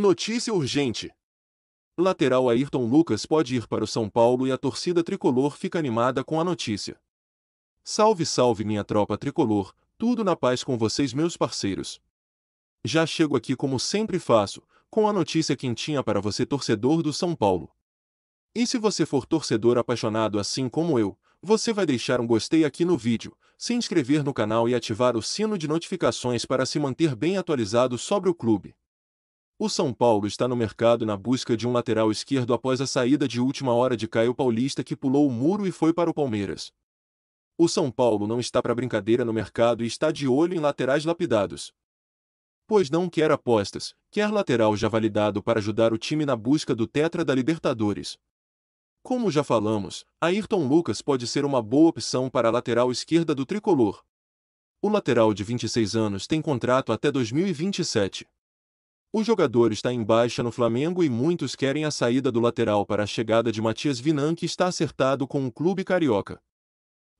Notícia urgente. Lateral Ayrton Lucas pode ir para o São Paulo e a torcida tricolor fica animada com a notícia. Salve, salve minha tropa tricolor, tudo na paz com vocês, meus parceiros. Já chego aqui como sempre faço, com a notícia quentinha para você, torcedor do São Paulo. E se você for torcedor apaixonado assim como eu, você vai deixar um gostei aqui no vídeo, se inscrever no canal e ativar o sino de notificações para se manter bem atualizado sobre o clube. O São Paulo está no mercado na busca de um lateral esquerdo após a saída de última hora de Caio Paulista que pulou o muro e foi para o Palmeiras. O São Paulo não está para brincadeira no mercado e está de olho em laterais lapidados. Pois não quer apostas, quer lateral já validado para ajudar o time na busca do tetra da Libertadores. Como já falamos, Ayrton Lucas pode ser uma boa opção para a lateral esquerda do tricolor. O lateral de 26 anos tem contrato até 2027. O jogador está em baixa no Flamengo e muitos querem a saída do lateral para a chegada de Matias Vinan, que está acertado com o clube carioca.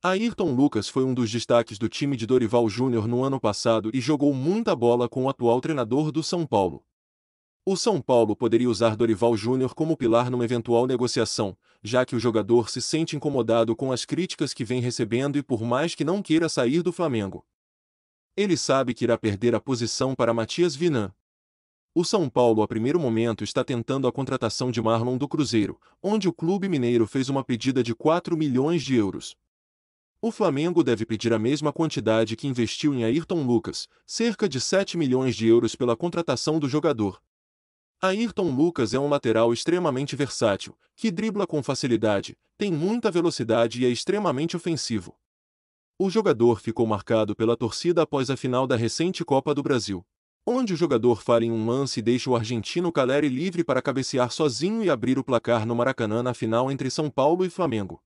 Ayrton Lucas foi um dos destaques do time de Dorival Júnior no ano passado e jogou muita bola com o atual treinador do São Paulo. O São Paulo poderia usar Dorival Júnior como pilar numa eventual negociação, já que o jogador se sente incomodado com as críticas que vem recebendo e por mais que não queira sair do Flamengo. Ele sabe que irá perder a posição para Matias Vinan, o São Paulo, a primeiro momento, está tentando a contratação de Marlon do Cruzeiro, onde o clube mineiro fez uma pedida de 4 milhões de euros. O Flamengo deve pedir a mesma quantidade que investiu em Ayrton Lucas, cerca de 7 milhões de euros pela contratação do jogador. Ayrton Lucas é um lateral extremamente versátil, que dribla com facilidade, tem muita velocidade e é extremamente ofensivo. O jogador ficou marcado pela torcida após a final da recente Copa do Brasil onde o jogador fala em um lance e deixa o argentino Caleri livre para cabecear sozinho e abrir o placar no Maracanã na final entre São Paulo e Flamengo.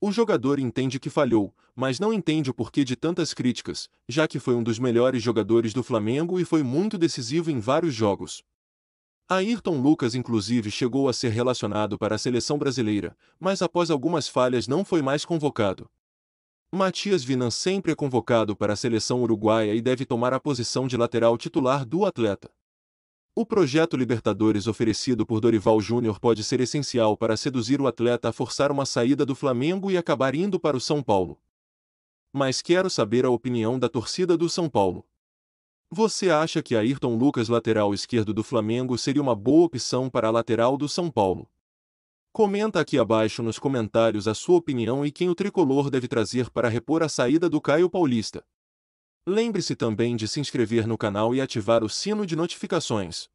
O jogador entende que falhou, mas não entende o porquê de tantas críticas, já que foi um dos melhores jogadores do Flamengo e foi muito decisivo em vários jogos. Ayrton Lucas inclusive chegou a ser relacionado para a seleção brasileira, mas após algumas falhas não foi mais convocado. Matias Vinan sempre é convocado para a seleção uruguaia e deve tomar a posição de lateral titular do atleta. O projeto Libertadores oferecido por Dorival Júnior pode ser essencial para seduzir o atleta a forçar uma saída do Flamengo e acabar indo para o São Paulo. Mas quero saber a opinião da torcida do São Paulo. Você acha que Ayrton Lucas, lateral esquerdo do Flamengo, seria uma boa opção para a lateral do São Paulo? Comenta aqui abaixo nos comentários a sua opinião e quem o tricolor deve trazer para repor a saída do Caio Paulista. Lembre-se também de se inscrever no canal e ativar o sino de notificações.